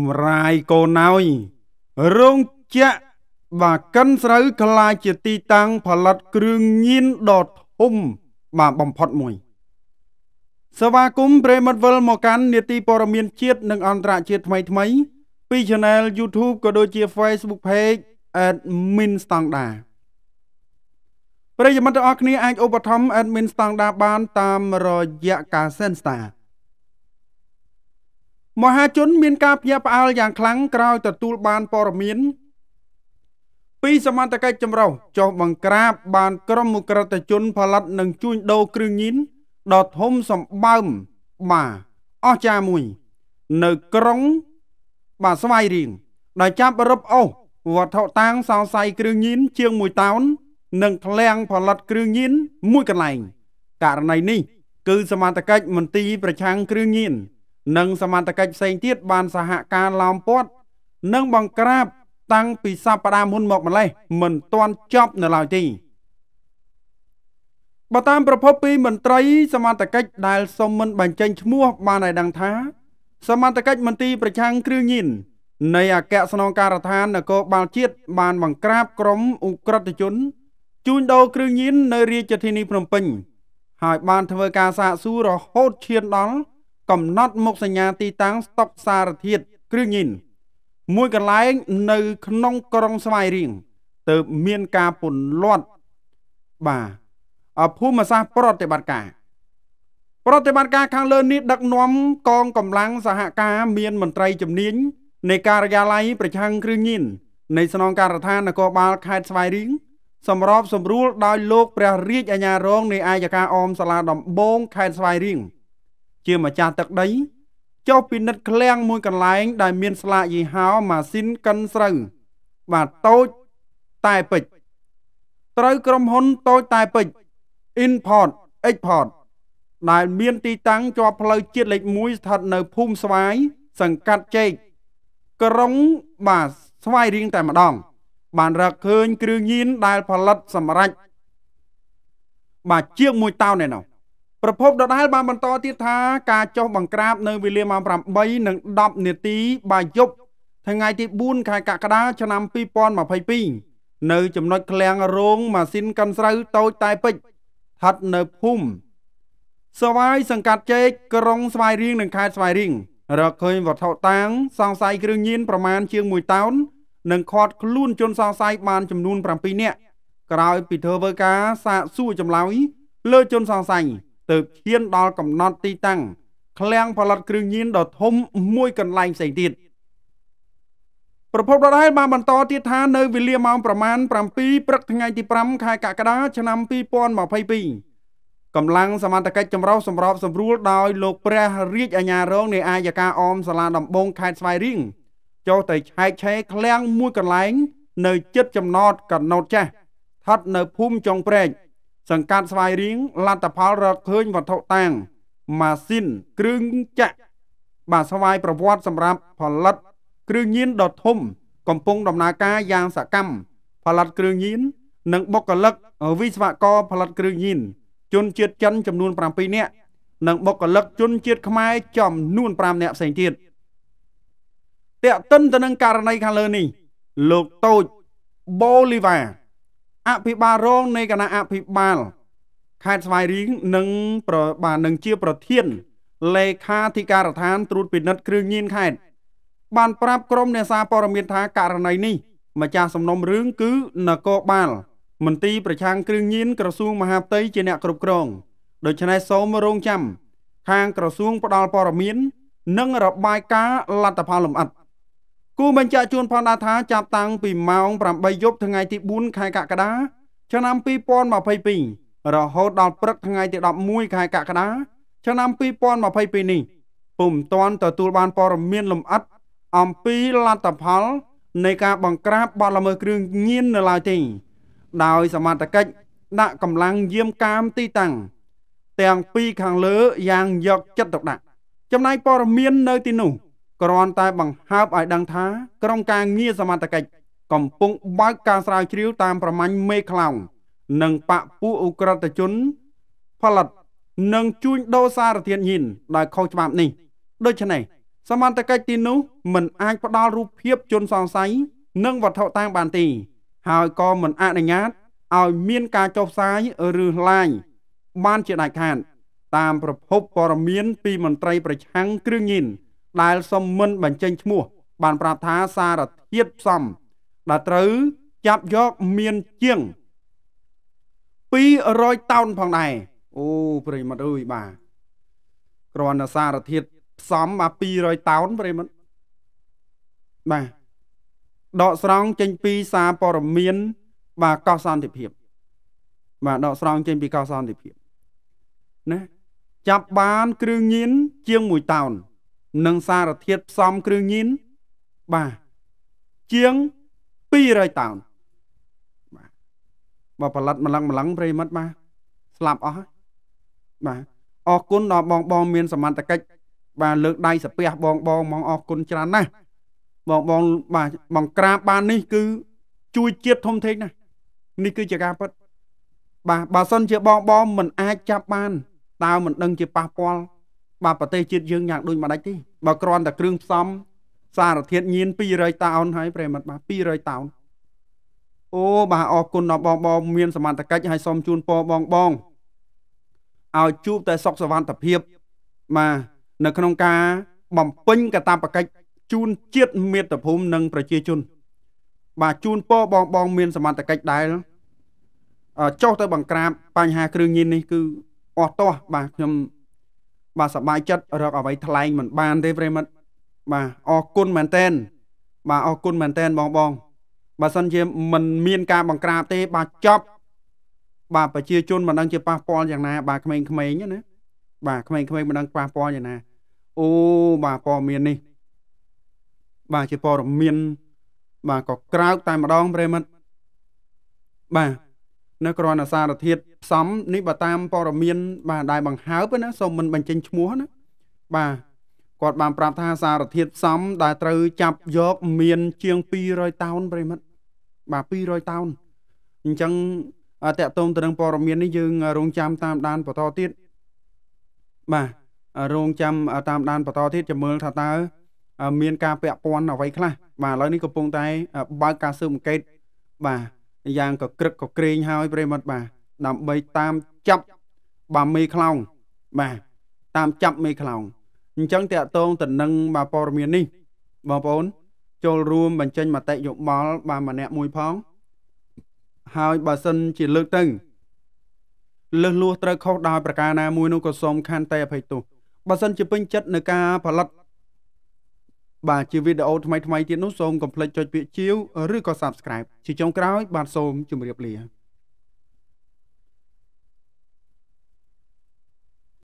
មរាយកូនណយរោងចក្របាកិនស្រូវក្លាយជាទីតាំងផលិតគ្រឿងញៀនដ៏ធំបាទបំផុតមួយ សវាគមប្រិមត្តវិលមកកាន់នេតិព័រមានជាតិនិងអន្តរជាតិថ្មីថ្មី ពី Channel YouTube ក៏ដូចជា Facebook Page Admin Standard ប្រិយមិត្តទាំងអស់គ្នាអាចឧបត្ថម្ភ Admin Standard បាន តាមរយៈការ Senstar មហាជនមានការភ្ញាក់ផ្អើលយ៉ាងខ្លាំងក្រោយទទួលបានព័ត៌មានពីសមត្ថកិច្ចចម្រុះចុះបង្ក្រាប បានក្រុមមុក្រិតជន ផលិតនិងជួញដូរគ្រឿងញៀនដ៏ធំសម្បើមបាទអស្ចារមួយនៅក្រុងបាទស្វាយរៀងដែលចាប់រឹបអូសវត្ថុតាងសង្ស័យគ្រឿងញៀនជាង1តោននិងឃ្លាំងផលិតគ្រឿងញៀនមួយកន្លែង ករណីនេះ គឺសមត្ថកិច្ចមន្ទីរប្រឆាំងគ្រឿងញៀននិងសមត្ថកិច្ចផ្សេងទៀតបានសហការឡោមព័ទ្ធនិងបង្ក្រាប តាំងពីសប្តាហ៍មុនមកម្លេះមិនទាន់ចប់នៅឡើយទេបើតាមប្រភពពីមន្ត្រីសមត្ថកិច្ចដែលសុំមិនបញ្ចេញឈ្មោះ បានឲ្យដឹងថា សមត្ថកិច្ចមន្ទីរប្រឆាំងគ្រឿងញៀននៃអគ្គស្នងការដ្ឋាននគរបាលជាតិបានបង្ក្រាប ក្រុមអ ுக ្រិតជន ជួញដូរគ្រឿងញៀននៅរាជធានី ភ្នំពេញហើយបានធ្វើការសាកសួររហូតឈានដល់កំណត់មុខសញ្ញាទីតាំងស្តុកសារធាតុគ្រឿងញីនមួយកន្លែងនៅក្នុងក្រុងស្វាយរៀងទើបមានការពន្លត់បាទភូមិសាស្ត្រប្រតិបត្តិការ ប្រតិបត្តិការខាងលើនេះដឹកនាំកងកម្លាំងសហការមានមន្ត្រីជំនាញនៃការិយាល័យប្រឆាំងគ្រឿងញៀននៃស្នងការដ្ឋាននគរបាលខេត្តស្វាយរៀងសម្របសម្រួលដោយលោកព្រះរាជអាជ្ញារងនៃអាយកាអមសាលាដំបងខេត្តស្វាយរៀងជាម្ចាស់ទឹកដីចុះពិនិត្យឃ្លាំងមួយកន្លែងដែលមានស្លាកយីហោម៉ាស៊ីនកិនស្រូវបាទតូចតែពេជ្រត្រូវក្រុមហ៊ុនតូចតែពេជ្រ Import Export ដែលមានទីតាំងជាប់ផ្លូវជាតិលេខ1ស្ថិតនៅភូមិស្វាយ សង្កាត់ចេកក្រុងបាទស្វាយរៀងតែម្ដងបានរកឃើញគ្រឿងញៀនដែលផលិតសម្រាប់បាទជាង1តោនឯណោះប្រភពដដែលបានបន្តទៀតថាការចុះបង្ក្រាបនៅវេលាម៉ោង8និង10នាទីបាយយប់ថ្ងៃទី4ខែកក្កដាឆ្នាំ2022នៅចំណុចឃ្លាំងរោងម៉ាស៊ីនកាន់ស្រូវតូចតែពេជ្រស្ថិតនៅភូមិសវាយសង្កាត់ជែកក្រុងស្វាយរៀងនិងខេត្តស្វាយរៀងរកឃើញវត្ថុតាងសង្ស័យគ្រឿងញៀនប្រមាណជាង1តោននិងខាត់ខ្លួនជនសង្ស័យបានចំនួន7នាក់ក្រោយពីធ្វើការសាកសួរចម្លើយលើជនសង្ស័យទើបឈានដល់កំណត់ទីតាំងឃ្លាំងផលិតគ្រឿងញៀនដ៏ធំមួយកន្លែងផ្សេងទៀតប្រពន្ធរដ្ឋហេតុបានបន្តទៀតថានៅវេលាម៉ោងប្រមាណ7ព្រឹកថ្ងៃទី5ខែកក្កដាឆ្នាំ2022កម្លាំងសមត្ថកិច្ចចម្រុះសម្របសម្រួលដោយលោកព្រះរាជអាជ្ញារងនៃអាយកាអមសាលាដំបងខេត្តស្វាយរៀងចុះទៅឆែកឆេរឃ្លាំងមួយកន្លែង នៅជិតចំណតកណោតចាស់ស្ថិតនៅភូមិចុងព្រែកសង្កាត់ស្វាយរៀងលទ្ធផលរកឃើញវត្ថុតាំងម៉ាស៊ីនគ្រឿងចក្របាទស្វ័យប្រវត្តិសម្រាប់ផលិតគ្រឿងញៀនដ៏ធំ កំពុងដំណើរការយ៉ាងសកម្មផលិតគ្រឿងញៀននិងបុគ្គលិកវិស្វករ ផលិតគ្រឿងញៀនជនជាតិចិនចំនួន7នាក់និងបុគ្គលិកជនជាតិខ្មែរចំនួន5នាក់ផ្សេងទៀតតេតិនទៅនឹងករណីខាងលើនេះ លោកតូចបូលីវ៉ាអភិបាលរងនៃគណៈអភិបាលខេត្តស្វាយរៀងនិងប្របាទនឹងជាប្រធានលេខាធិការដ្ឋានត្រួតពិនិត្យគ្រឿងញៀនខេត្តបានប្រាប់ក្រុមអ្នកសារព័ត៌មានថាករណីនេះម្ចាស់សំណុំរឿងគឺនគរបាលមន្ទីរប្រឆាំងគ្រឿងញៀនក្រសួងមហាផ្ទៃជាអ្នកគ្រប់គ្រងដូច្នេះសូមរងចាំខាងក្រសួងផ្ដល់ព័ត៌មាន និងរបាយការណ៍លទ្ធផលលម្អិតគូបញ្ជាក់ជូនផងដែរថាចាប់តាំងពីម៉ោង8យប់ថ្ងៃទី4ខែកក្កដាឆ្នាំ2022រហូតដល់ព្រឹកថ្ងៃទី11ខែកក្កដាឆ្នាំ2022នេះពុំទាន់ទទួលបានព័ត៌មានលម្អិតអំពីលទ្ធផល នៃការបង្ក្រាបបទល្មើសគ្រឿងញៀននៅឡើយទេដោយសមត្ថកិច្ចដាក់កម្លាំងយាមកាមទីតាំងទាំងពីរខាងលើយ៉ាងយកចិត្តទុកដាក់ចំណាយព័ត៌មាននៅទីនោះគ្រាន់តែបង្ហើបឲ្យដឹងថា ក្រុមការងារសមត្ថកិច្ចកំពុងបើកការស្រាវជ្រាវតាមប្រម៉ាញ់មេខ្លោងនិងបពពួកអ ுக ្រិតជនផលិតនិងជួញដូរសារធាតុញៀនដែលខុសច្បាប់នេះដូច្នេះសមត្ថកិច្ចទីនោះ មិនអាចផ្ដល់រូបភាពជនសង្ស័យនិងវត្ថុតាងបានទេហើយក៏មិនអនុញ្ញាតឲ្យមានការចុះផ្សាយឬឡាយ បានជាដាច់ខាតតាមប្រភពព័ត៌មានពីមន្ត្រីប្រឆាំងគ្រឿងញៀនដែលសុំមិនបញ្ចេញឈ្មោះ បានប្រាប់ថាសារធាតុផ្សំដែលត្រូវចាប់យកមានជាង200តោនផងដែរអូប្រិមត្តអើយបាទគ្រាន់តែសារធាតុផ្សំបាទ200តោនប្រិមត្តបាទដកស្រង់ចេញពីសារព័ត៌មាន បាទកោះសន្តិភាព បាទដកស្រង់ចេញពីកោះសន្តិភាពណាចាប់បានគ្រឿងញៀនជាង1តោននិងសារធាតុផ្សំគ្រឿងញៀនបាទជាង200តោនបាទបើផលិតម្លឹងម្លឹងប្រិមិត្តបាទស្លាប់អស់បាទអរគុណដល់បងបង មានសមត្ថកិច្ចបាទលើកដៃសាពះបងបងមកអរគុណច្រើនណាស់បងបងបាទបងក្រាបបាននេះ គឺជួយជាតិធំធេងណាស់នេះគឺជាការពិត បាទបើសិនជាបងបង មិនអាចចាប់បានតើមិនដឹងជាប៉ះពាល់បាទប្រទេសជាតិយើងញ៉ាំងដូចម្ដេចទេបើគ្រាន់តែ គ្រឿងផ្សំសារធាតុញៀន200តោនហើយប្រិមត្តបាទ200តោនអូបាទអរគុណដល់បងបងមានសមត្ថកិច្ចឲ្យសូមជូនពរបងបងឲ្យជួបតែសុខសវត្ថភាពបាទនៅក្នុងការបំពេញកតបកិច្ចជូនជាតិមាតុភូមិនិង ប្រជាជន បាទជូនពរបងបងមានសមត្ថកិច្ចដែលចុះទៅបង្ក្រាបបញ្ហាគ្រឿងញៀននេះគឺអស់តោះបាទខ្ញុំបាទសប្បាយចិត្តរកអ្វីថ្លែងមិនបាន ទេប្រិមិត្តបាទអរគុណមែនតែនបាទអរគុណមែនតែនបងបងបើសិនជាមិនមានការបង្ក្រាបទេ បាទចប់បាទប្រជាជនមិនដឹងជាប៉ះពាល់យ៉ាងណា បាទក្មេងៗណាបាទក្មេងៗមិនដឹងប៉ះពាល់យ៉ាងណាអូបាទព័ត៌មាននេះ បាទជាព័ត៌មានបាទក៏ក្រោកតែម្ដងប្រិមិត្តបាទនៅគ្រាន់តែសារធាតុផ្សំនេះបើតាមព័ត៌មាន បាទដែលបង្ហើបណាសូមមិនបញ្ចេញឈ្មោះណាបាទគាត់បាន ប្រាប់ថាសារធាតុផ្សំដែលត្រូវចាប់យកមានជាង200តោនប្រិមិត្តបាទ200តោនអញ្ចឹងតកតងទៅនឹងព័ត៌មាននេះយើងរងចាំតាមដានបន្តទៀតបាទរងចាំតាមដានបន្តទៀតចាំមើលថាតើមានការពាក់ព័ន្ធអ្វីខ្លះបាទឥឡូវនេះកំពុងតែបើកការស៊ើបអង្កេតបាទយ៉ាងក៏ក្រឹកក៏ក្រែងហើយប្រិមត្តបាទដើម្បីតាមចាប់បាមេខ្លោងបាទតាមចាប់មេខ្លោងអញ្ចឹងតកតងតនឹងបាទព័ត៌មាននេះបងប្អូន ចូលរួមបញ្ចេញមតិយោបល់បាទម្នាក់មួយផងហើយបើសិនជាលើកទៅលឹះលួសត្រូវខុសដោយប្រការណាមួយនោះក៏សូមខន្តីអភ័យទោសបើសិនជាពេញចិត្តនឹងការផលិតបាទជាវីដេអូថ្មីៗទៀតនោះសូមកុំភ្លេចចុចពាក្យជាវឬក៏ Subscribe ជាចុងក្រោយ បាទសូមជម្រាបលា